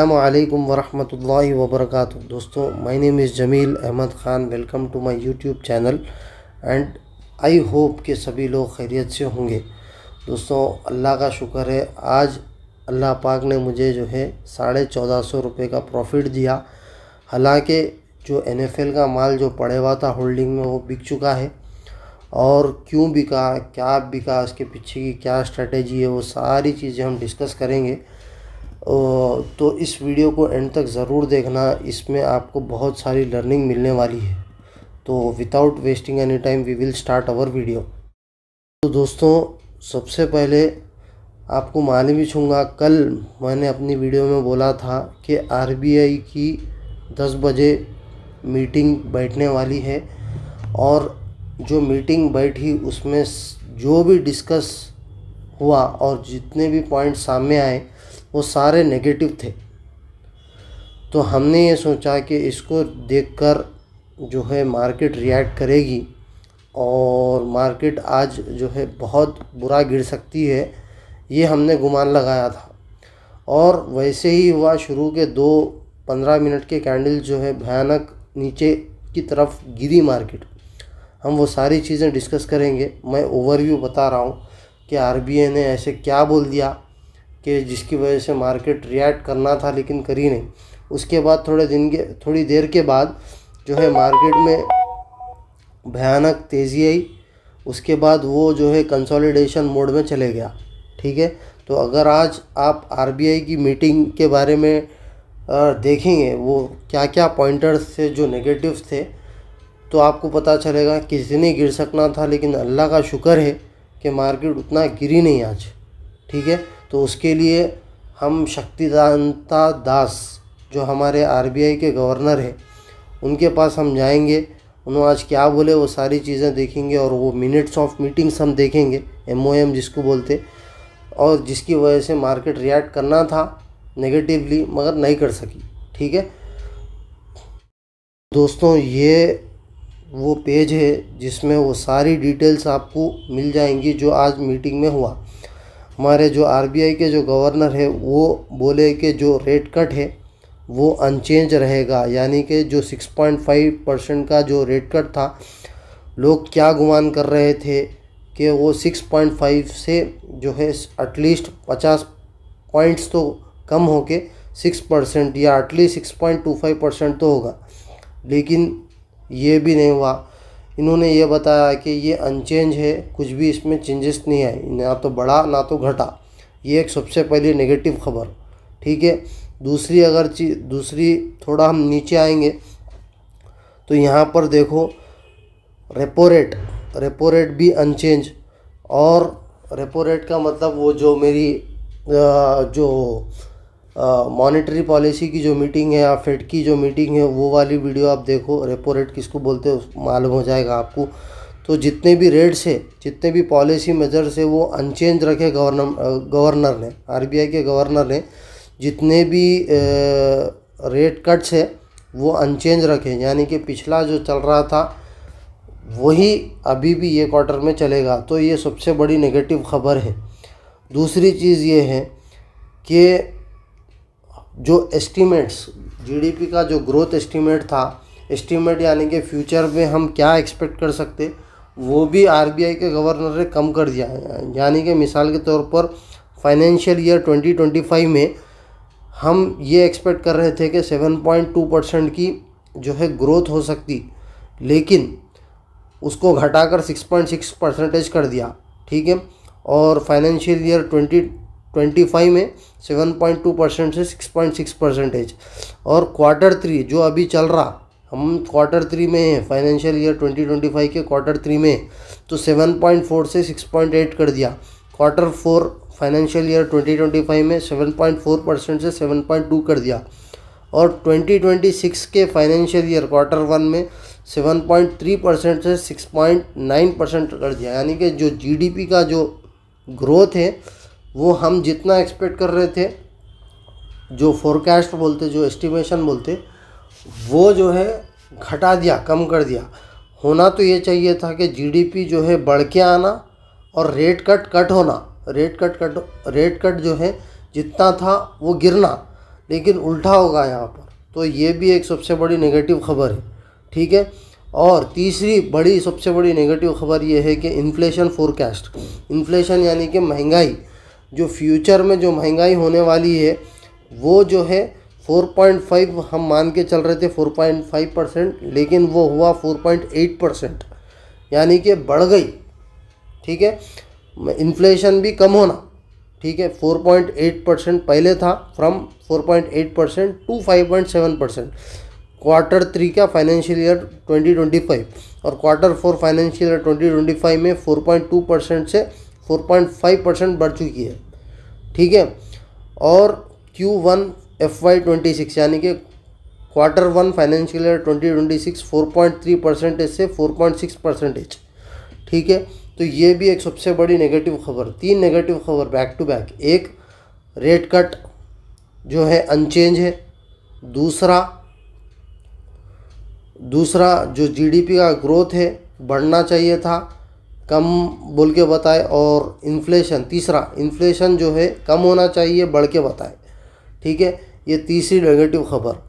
अल्लाम वरहमल वबरक दोस्तों my name is Jameel Ahmad Khan welcome to my YouTube channel and I hope के सभी लोग खैरियत से होंगे दोस्तों अल्लाह का शुक्र है आज अल्लाह पाक ने मुझे जो है साढ़े चौदह सौ रुपये का प्रॉफिट दिया हालांकि जो एन का माल जो पड़े हुआ था होल्डिंग में वो बिक चुका है और क्यों बिका क्या बिका उसके पीछे की क्या स्ट्रेटेजी है वो सारी चीज़ें हम डिस्कस करेंगे तो इस वीडियो को एंड तक ज़रूर देखना इसमें आपको बहुत सारी लर्निंग मिलने वाली है तो without wasting any time we will start our video तो दोस्तों सबसे पहले आपको मालूम ही छूँगा कल मैंने अपनी वीडियो में बोला था कि आरबीआई की 10 बजे मीटिंग बैठने वाली है और जो मीटिंग बैठी उसमें जो भी डिस्कस हुआ और जितने भी पॉइंट सामने आए वो सारे नेगेटिव थे तो हमने ये सोचा कि इसको देखकर जो है मार्केट रिएक्ट करेगी और मार्केट आज जो है बहुत बुरा गिर सकती है ये हमने गुमान लगाया था और वैसे ही हुआ शुरू के दो पंद्रह मिनट के कैंडल जो है भयानक नीचे की तरफ गिरी मार्केट हम वो सारी चीज़ें डिस्कस करेंगे मैं ओवरव्यू बता रहा हूँ कि आर ने ऐसे क्या बोल दिया कि जिसकी वजह से मार्केट रिएक्ट करना था लेकिन करी नहीं उसके बाद थोड़े दिन के थोड़ी देर के बाद जो है मार्केट में भयानक तेज़ी आई उसके बाद वो जो है कंसोलिडेशन मोड में चले गया ठीक है तो अगर आज आप आर की मीटिंग के बारे में देखेंगे वो क्या क्या पॉइंटर्स थे जो नेगेटिव थे तो आपको पता चलेगा दिन ही गिर सकना था लेकिन अल्लाह का शुक्र है कि मार्केट उतना गिरी नहीं आज ठीक है तो उसके लिए हम शक्तिदानता दास जो हमारे आरबीआई के गवर्नर हैं उनके पास हम जाएंगे उन्होंने आज क्या बोले वो सारी चीज़ें देखेंगे और वो मिनट्स ऑफ मीटिंग्स हम देखेंगे एम ओ एम जिसको बोलते और जिसकी वजह से मार्केट रिएक्ट करना था नेगेटिवली मगर नहीं कर सकी ठीक है दोस्तों ये वो पेज है जिसमें वो सारी डिटेल्स आपको मिल जाएंगी जो आज मीटिंग में हुआ हमारे जो आरबीआई के जो गवर्नर है वो बोले कि जो रेट कट है वो अनचेंज रहेगा यानी कि जो 6.5 परसेंट का जो रेट कट था लोग क्या गुमान कर रहे थे कि वो 6.5 से जो है एटलीस्ट 50 पॉइंट्स तो कम हो के सिक्स परसेंट या at least six point two five percent तो होगा लेकिन ये भी नहीं हुआ इन्होंने ये बताया कि ये अनचेंज है कुछ भी इसमें चेंजेस नहीं आए ना तो बढ़ा ना तो घटा ये एक सबसे पहली नेगेटिव खबर ठीक है दूसरी अगर चीज दूसरी थोड़ा हम नीचे आएंगे तो यहाँ पर देखो रेपो रेट रेपो रेट भी अनचेंज और रेपो रेट का मतलब वो जो मेरी जो मॉनेटरी पॉलिसी की जो मीटिंग है या फेड की जो मीटिंग है वो वाली वीडियो आप देखो रेपो रेट किसको बोलते हैं मालूम हो जाएगा आपको तो जितने भी रेट्स है जितने भी पॉलिसी मेजर्स है वो अनचेंज रखे गवर्नर गवर्नर ने आरबीआई के गवर्नर ने जितने भी रेट कट्स है वो अनचेंज रखे यानी कि पिछला जो चल रहा था वही अभी भी ये क्वार्टर में चलेगा तो ये सबसे बड़ी नेगेटिव खबर है दूसरी चीज़ ये है कि जो एस्टीमेट्स जीडीपी का जो ग्रोथ एस्टीमेट था एस्टीमेट यानी कि फ्यूचर में हम क्या एक्सपेक्ट कर सकते वो भी आरबीआई के गवर्नर ने कम कर दिया है यानी कि मिसाल के तौर पर फाइनेंशियल ईयर 2025 में हम ये एक्सपेक्ट कर रहे थे कि 7.2 परसेंट की जो है ग्रोथ हो सकती लेकिन उसको घटाकर 6.6 परसेंटेज कर दिया ठीक है और फाइनेंशियल ईयर 2025 में सेवन पॉइंट टू परसेंट से सिक्स पॉइंट सिक्स परसेंटेज और क्वार्टर थ्री जो अभी चल रहा हम क्वार्टर थ्री में हैं financial year twenty twenty five के क्वार्टर थ्री में तो सेवन पॉइंट फोर से सिक्स पॉइंट एट कर दिया quarter four financial year twenty twenty five में सेवन पॉइंट फोर परसेंट से सेवन पॉइंट टू कर दिया और ट्वेंटी ट्वेंटी सिक्स के फाइनेंशियल ईयर क्वार्टर वन में सेवन पॉइंट थ्री परसेंट से सिक्स पॉइंट नाइन परसेंट कर दिया यानी कि जो जी डी पी का जो ग्रोथ है वो हम जितना एक्सपेक्ट कर रहे थे जो फोरकास्ट बोलते जो एस्टिमेशन बोलते वो जो है घटा दिया कम कर दिया होना तो ये चाहिए था कि जीडीपी जो है बढ़ के आना और रेट कट कट होना rate cut cut rate cut जो है जितना था वो गिरना लेकिन उल्टा होगा यहाँ पर तो ये भी एक सबसे बड़ी नेगेटिव खबर है ठीक है और तीसरी बड़ी सबसे बड़ी नेगेटिव खबर ये है कि इन्फ्लेशन फोरकास्ट इन्फ्लेशन यानी कि महंगाई जो फ्यूचर में जो महंगाई होने वाली है वो जो है 4.5 हम मान के चल रहे थे 4.5 परसेंट लेकिन वो हुआ 4.8 परसेंट यानी कि बढ़ गई ठीक है इन्फ्लेशन भी कम होना ठीक है 4.8 परसेंट पहले था from 4.8 percent to 5.7 percent quarter three का फाइनेंशियल ईयर 2025 और क्वार्टर फोर फाइनेंशियल ईयर 2025 में 4.2 परसेंट से 4.5 परसेंट बढ़ चुकी है ठीक है और Q one F Y twenty six यानी कि quarter one financial year twenty twenty six four point three percentage से फोर पॉइंट सिक्स परसेंटेज ठीक है तो ये भी एक सबसे बड़ी नेगेटिव खबर तीन नेगेटिव खबर बैक टू बैक एक रेट कट जो है अनचेंज है दूसरा दूसरा जो जीडीपी का ग्रोथ है बढ़ना चाहिए था कम बोल के बताए और इन्फ्लेशन तीसरा इन्फ्लेशन जो है कम होना चाहिए बढ़ के बताए ठीक है ये तीसरी नेगेटिव खबर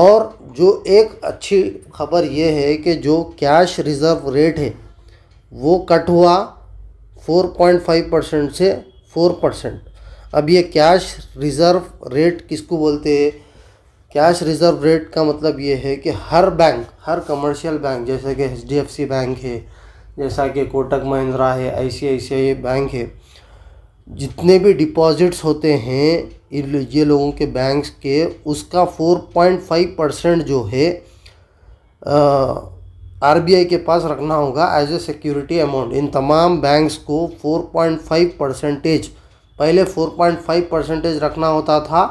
और जो एक अच्छी खबर ये है कि जो कैश रिज़र्व रेट है वो कट हुआ 4.5 परसेंट से 4 परसेंट अब ये कैश रिज़र्व रेट किसको बोलते हैं कैश रिज़र्व रेट का मतलब ये है कि हर बैंक हर कमर्शियल बैंक जैसे कि एच बैंक है जैसा कि कोटक महिंद्रा है आई बैंक है जितने भी डिपॉजिट्स होते हैं ये लोगों के बैंक्स के उसका 4.5 परसेंट जो है आरबीआई के पास रखना होगा एज ए सिक्योरिटी अमाउंट इन तमाम बैंक्स को 4.5 परसेंटेज पहले 4.5 परसेंटेज रखना होता था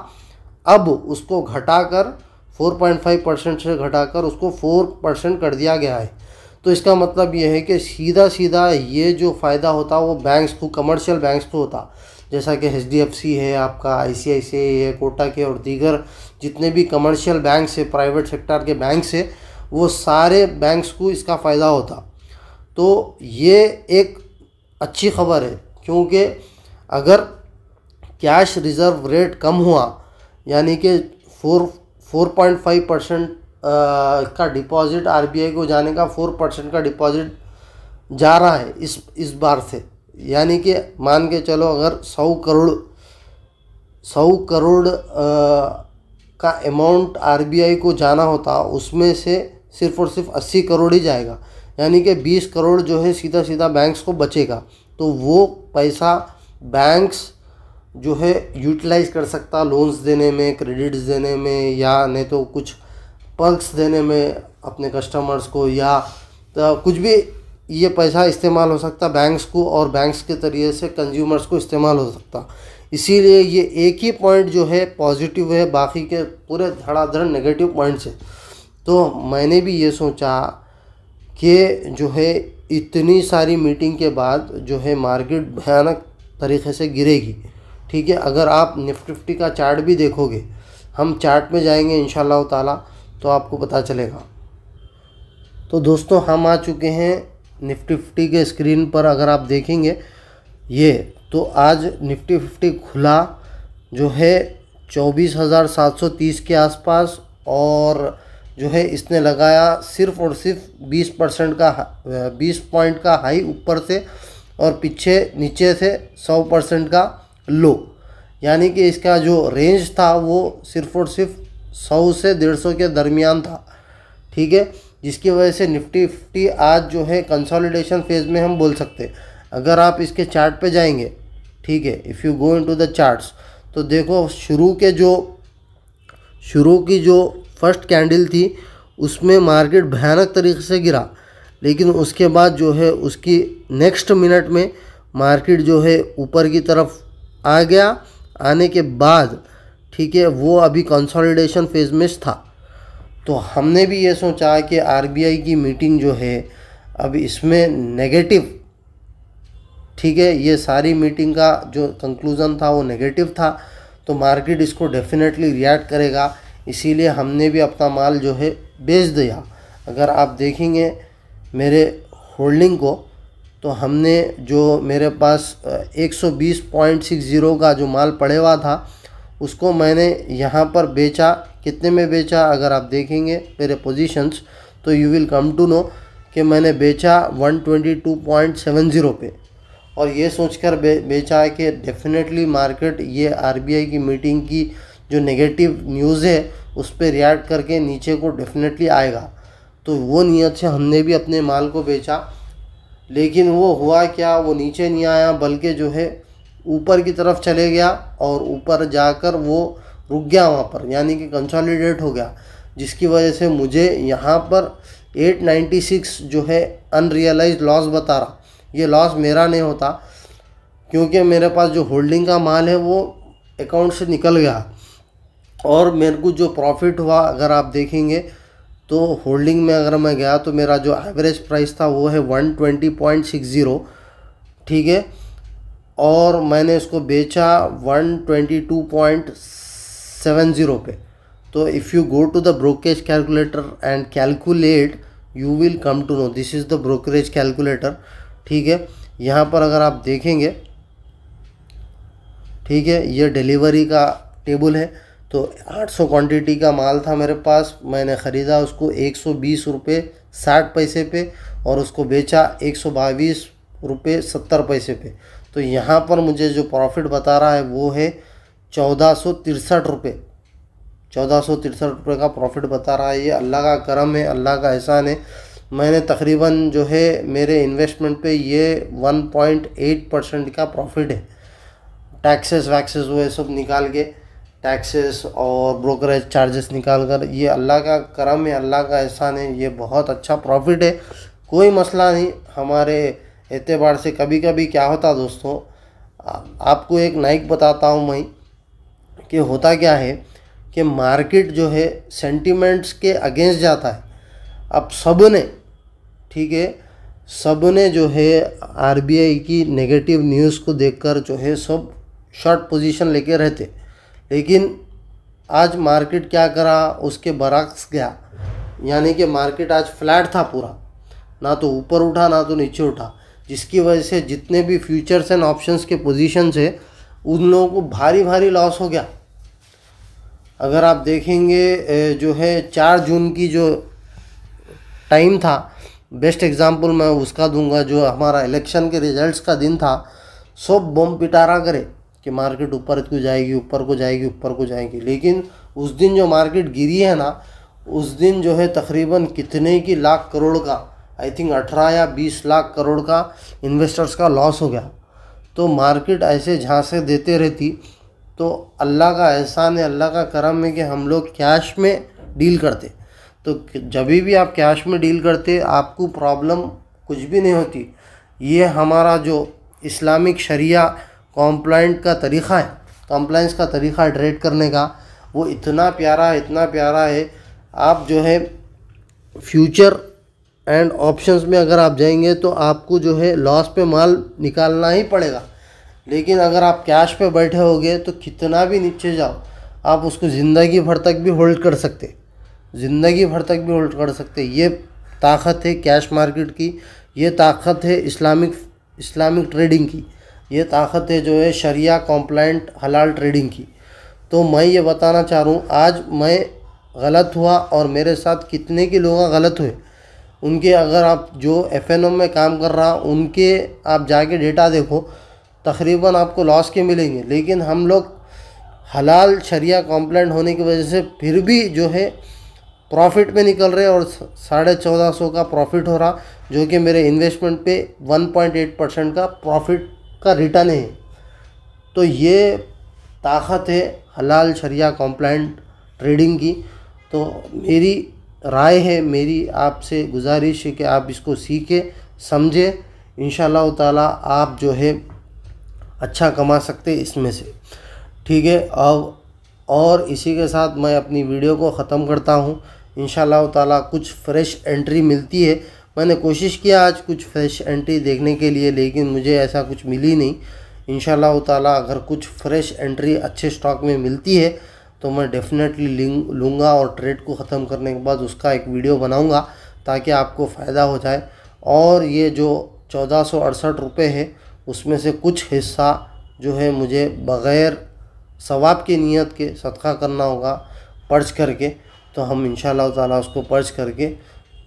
अब उसको घटाकर 4.5 परसेंट से घटाकर उसको 4 परसेंट कर दिया गया है तो इसका मतलब ये है कि सीधा सीधा ये जो फ़ायदा होता वो बैंक्स को कमर्शियल बैंक्स को होता जैसा कि एच है आपका आई है कोटा के और दीगर जितने भी कमर्शियल बैंक्स है प्राइवेट सेक्टर के बैंक्स है वो सारे बैंक्स को इसका फ़ायदा होता तो ये एक अच्छी खबर है क्योंकि अगर कैश रिज़र्व रेट कम हुआ यानी कि four four point five percent का डिपॉजिट आरबीआई को जाने का फोर परसेंट का डिपॉजिट जा रहा है इस इस बार से यानी कि मान के चलो अगर सौ करोड़ सौ करोड़ आ, का अमाउंट आरबीआई को जाना होता उसमें से सिर्फ और सिर्फ अस्सी करोड़ ही जाएगा यानी कि बीस करोड़ जो है सीधा सीधा बैंक्स को बचेगा तो वो पैसा बैंक्स जो है यूटिलाइज़ कर सकता लोन्स देने में क्रेडिट्स देने में या नहीं तो कुछ पर्क्स देने में अपने कस्टमर्स को या तो कुछ भी ये पैसा इस्तेमाल हो सकता बैंक्स को और बैंक्स के तरीके से कंज्यूमर्स को इस्तेमाल हो सकता इसीलिए ये एक ही पॉइंट जो है पॉजिटिव है बाकी के पूरे धड़ाधड़ नेगेटिव पॉइंट्स है तो मैंने भी ये सोचा कि जो है इतनी सारी मीटिंग के बाद जो है मार्केट भयानक तरीके से गिरेगी ठीक है अगर आप निफ्टी फिफ्टी का चार्ट भी देखोगे हम चार्ट में जाएंगे इन ताला तो आपको पता चलेगा तो दोस्तों हम आ चुके हैं निफ्टी फिफ्टी के स्क्रीन पर अगर आप देखेंगे ये तो आज निफ्टी फिफ्टी खुला जो है चौबीस हज़ार सात सौ तीस के आसपास और जो है इसने लगाया सिर्फ और सिर्फ बीस परसेंट का बीस पॉइंट का हाई ऊपर से और पीछे नीचे से सौ परसेंट का लो यानी कि इसका जो रेंज था वो सिर्फ और सिर्फ सौ से डेढ़ सौ के दरमियान था ठीक है जिसकी वजह से निफ्टी फिफ्टी आज जो है कंसोलिडेशन फेज़ में हम बोल सकते हैं अगर आप इसके चार्ट पे जाएंगे ठीक है if you go into the charts तो देखो शुरू के जो शुरू की जो फर्स्ट कैंडल थी उसमें मार्केट भयानक तरीके से गिरा लेकिन उसके बाद जो है उसकी नेक्स्ट मिनट में मार्केट जो है ऊपर की तरफ आ गया आने के बाद ठीक है वो अभी कंसोलिडेशन फेज़ में था तो हमने भी ये सोचा कि आरबीआई की मीटिंग जो है अब इसमें नेगेटिव ठीक है ये सारी मीटिंग का जो कंक्लूज़न था वो नेगेटिव था तो मार्केट इसको डेफिनेटली रिएक्ट करेगा इसीलिए हमने भी अपना माल जो है बेच दिया अगर आप देखेंगे मेरे होल्डिंग को तो हमने जो मेरे पास 120.60 का जो माल पड़े हुआ था उसको मैंने यहाँ पर बेचा कितने में बेचा अगर आप देखेंगे मेरे पोजीशंस तो you will come to know कि मैंने बेचा 122.70 पे और ये सोचकर बे, बेचा है कि डेफिनेटली मार्केट ये आरबीआई की मीटिंग की जो नेगेटिव न्यूज़ है उस पर रिएक्ट करके नीचे को डेफिनेटली आएगा तो वो नीयत से हमने भी अपने माल को बेचा लेकिन वो हुआ क्या वो नीचे नहीं आया बल्कि जो है ऊपर की तरफ चले गया और ऊपर जाकर वो रुक गया वहाँ पर यानी कि कंसोलिडेट हो गया जिसकी वजह से मुझे यहाँ पर 896 जो है अनरियलाइज लॉस बता रहा ये लॉस मेरा नहीं होता क्योंकि मेरे पास जो होल्डिंग का माल है वो अकाउंट से निकल गया और मेरे को जो प्रॉफिट हुआ अगर आप देखेंगे तो होल्डिंग में अगर मैं गया तो मेरा जो एवरेज प्राइस था वो है one twenty point six zero ठीक है और मैंने इसको बेचा 122.70 पे तो if you go to the brokerage calculator and calculate you will come to know this is the brokerage calculator ठीक है यहाँ पर अगर आप देखेंगे ठीक है ये डिलीवरी का टेबल है तो 800 क्वांटिटी का माल था मेरे पास मैंने ख़रीदा उसको एक सौ बीस रुपये साठ पैसे पे और उसको बेचा एक सौ बाईस रुपये सत्तर पैसे पे तो यहाँ पर मुझे जो प्रॉफिट बता रहा है वो है चौदह सौ तिरसठ रुपये चौदह सौ तिरसठ रुपये का प्रॉफिट बता रहा है ये अल्लाह का करम है अल्लाह का एहसान है मैंने तकरीबन जो है मेरे इन्वेस्टमेंट पे ये 1.8 परसेंट का प्रॉफिट है टैक्सेस वैक्सेस वो सब निकाल के टैक्सेस और ब्रोकरेज चार्जेस निकाल कर ये अल्लाह का करम है अल्लाह का एहसान है ये बहुत अच्छा प्रॉफिट है कोई मसला नहीं हमारे एतबार से कभी कभी क्या होता दोस्तों आपको एक नाइक बताता हूँ मैं कि होता क्या है कि मार्केट जो है सेंटिमेंट्स के अगेंस्ट जाता है अब सब ने ठीक है सब ने जो है आरबीआई की नेगेटिव न्यूज़ को देखकर जो है सब शॉर्ट पोजीशन लेके रहते लेकिन आज मार्केट क्या करा उसके बरक्स गया यानी कि मार्केट आज फ्लैट था पूरा ना तो ऊपर उठा ना तो नीचे उठा जिसकी वजह से जितने भी फ्यूचर्स एंड ऑप्शंस के पोजिशन है उन लोगों को भारी भारी लॉस हो गया अगर आप देखेंगे जो है चार जून की जो टाइम था बेस्ट एग्जांपल मैं उसका दूंगा जो हमारा इलेक्शन के रिजल्ट्स का दिन था सब बम पिटारा करे कि मार्केट ऊपर को जाएगी ऊपर को जाएगी ऊपर को जाएगी लेकिन उस दिन जो मार्केट गिरी है ना उस दिन जो है तकरीबन कितने की लाख करोड़ का आई थिंक अठारह या बीस लाख करोड़ का इन्वेस्टर्स का लॉस हो गया तो मार्केट ऐसे झांसे देते रहती तो अल्लाह का एहसान है अल्लाह का करम है कि हम लोग कैश में डील करते तो जब भी आप कैश में डील करते आपको प्रॉब्लम कुछ भी नहीं होती ये हमारा जो इस्लामिक शरिया कॉम्प्लाइंट का तरीक़ा है कॉम्प्लाइंस का तरीक़ा है ट्रेड करने का वो इतना प्यारा इतना प्यारा है आप जो है फ्यूचर एंड ऑप्शंस में अगर आप जाएंगे तो आपको जो है लॉस पे माल निकालना ही पड़ेगा लेकिन अगर आप कैश पे बैठे होगे तो कितना भी नीचे जाओ आप उसको ज़िंदगी भर तक भी होल्ड कर सकते ज़िंदगी भर तक भी होल्ड कर सकते ये ताकत है कैश मार्केट की ये ताकत है इस्लामिक इस्लामिक ट्रेडिंग की ये ताकत है जो है शरिया कॉम्प्लाइंट हलाल ट्रेडिंग की तो मैं ये बताना चाह रहा हूँ आज मैं गलत हुआ और मेरे साथ कितने के लोग गलत हुए उनके अगर आप जो एफ में काम कर रहा उनके आप जाके डेटा देखो तकरीबन आपको लॉस के मिलेंगे लेकिन हम लोग हलाल शरिया कॉम्प्लेंट होने की वजह से फिर भी जो है प्रॉफिट में निकल रहे और साढ़े चौदह सौ का प्रॉफिट हो रहा जो कि मेरे इन्वेस्टमेंट पे 1.8 परसेंट का प्रॉफिट का रिटर्न है तो ये ताकत है हलाल शरिया कॉम्प्लेंट ट्रेडिंग की तो मेरी राय है मेरी आपसे गुजारिश है कि आप इसको सीखें समझें इन ताला आप जो है अच्छा कमा सकते इसमें से ठीक है अब और इसी के साथ मैं अपनी वीडियो को ख़त्म करता हूँ इन ताला कुछ फ्रेश एंट्री मिलती है मैंने कोशिश किया आज कुछ फ्रेश एंट्री देखने के लिए लेकिन मुझे ऐसा कुछ मिली नहीं इन ताला अगर कुछ फ्रेश एंट्री अच्छे स्टॉक में मिलती है तो मैं डेफिनेटली लिंग लूँगा और ट्रेड को ख़त्म करने के बाद उसका एक वीडियो बनाऊँगा ताकि आपको फ़ायदा हो जाए और ये जो चौदह सौ अड़सठ रुपये है उसमें से कुछ हिस्सा जो है मुझे बग़ैर सवाब की नीयत के सदका करना होगा पर्च करके तो हम इन ताला उसको पर्च करके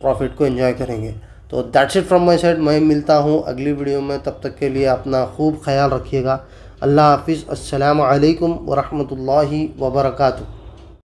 प्रॉफिट को एंजॉय करेंगे तो that's it from my side मैं मिलता हूँ अगली वीडियो में तब तक के लिए अपना खूब ख्याल रखिएगा अल्लाह हाफिज़ असलकम वरहमल वर्का